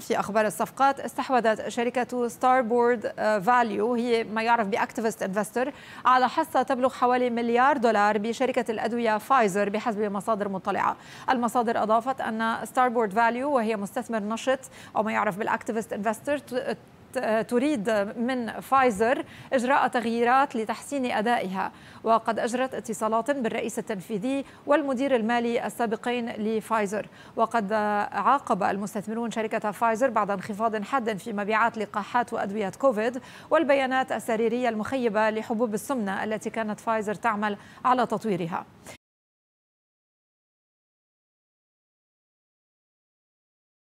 في أخبار الصفقات استحوذت شركة ستاربورد آه، فاليو هي ما يعرف بأكتيفست انفستر على حصة تبلغ حوالي مليار دولار بشركة الأدوية فايزر بحسب مصادر مطلعة المصادر أضافت أن ستاربورد فاليو وهي مستثمر نشط أو ما يعرف بالأكتيفست انفستر تريد من فايزر إجراء تغييرات لتحسين أدائها وقد أجرت اتصالات بالرئيس التنفيذي والمدير المالي السابقين لفايزر وقد عاقب المستثمرون شركة فايزر بعد انخفاض حاد في مبيعات لقاحات وأدوية كوفيد والبيانات السريرية المخيبة لحبوب السمنة التي كانت فايزر تعمل على تطويرها